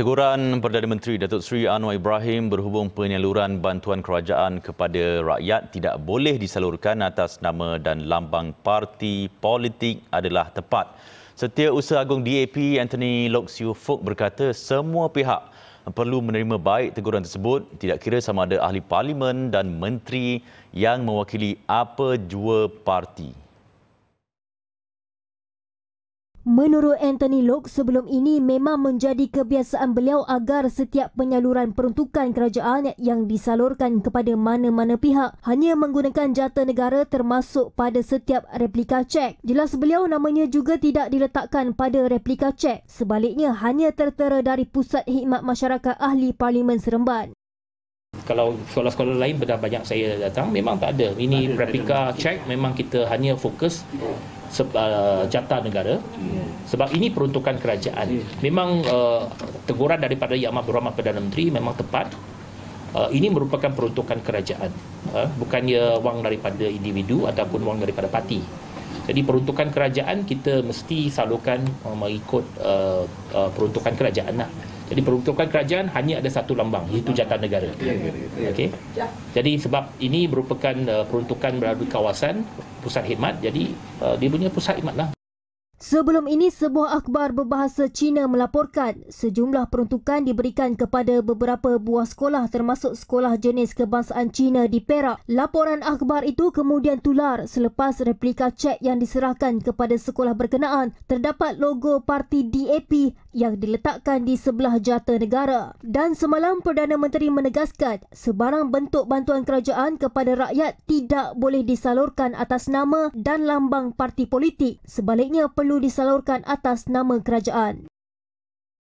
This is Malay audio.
Teguran Perdana Menteri Datuk Seri Anwar Ibrahim berhubung penyaluran bantuan kerajaan kepada rakyat tidak boleh disalurkan atas nama dan lambang parti politik adalah tepat. Setiausaha Agung DAP Anthony Lok Siu Fok berkata semua pihak perlu menerima baik teguran tersebut tidak kira sama ada ahli parlimen dan menteri yang mewakili apa jua parti. Menurut Anthony Locke, sebelum ini memang menjadi kebiasaan beliau agar setiap penyaluran peruntukan kerajaan yang disalurkan kepada mana-mana pihak hanya menggunakan jata negara termasuk pada setiap replika cek. Jelas beliau namanya juga tidak diletakkan pada replika cek. Sebaliknya, hanya tertera dari Pusat Hikmat Masyarakat Ahli Parlimen Seremban. Kalau sekolah-sekolah lain, banyak saya datang, memang tak ada. Ini replika cek, memang kita hanya fokus se- uh, negara sebab ini peruntukan kerajaan memang uh, teguran daripada Yang Amat Berhormat Perdana Menteri memang tepat Uh, ini merupakan peruntukan kerajaan uh, bukannya wang daripada individu ataupun wang daripada parti jadi peruntukan kerajaan kita mesti salurkan uh, mengikut uh, uh, peruntukan kerajaan lah. Jadi peruntukan kerajaan hanya ada satu lambang itu jatah negara. Ya. Okey. Ya. Jadi sebab ini merupakan uh, peruntukan berada kawasan pusat khidmat jadi uh, dia punya pusat khidmatlah. Sebelum ini, sebuah akhbar berbahasa Cina melaporkan sejumlah peruntukan diberikan kepada beberapa buah sekolah termasuk sekolah jenis kebangsaan Cina di Perak. Laporan akhbar itu kemudian tular selepas replika cek yang diserahkan kepada sekolah berkenaan terdapat logo parti DAP yang diletakkan di sebelah jata negara. Dan semalam Perdana Menteri menegaskan sebarang bentuk bantuan kerajaan kepada rakyat tidak boleh disalurkan atas nama dan lambang parti politik. Sebaliknya, perlu perlu disalurkan atas nama kerajaan.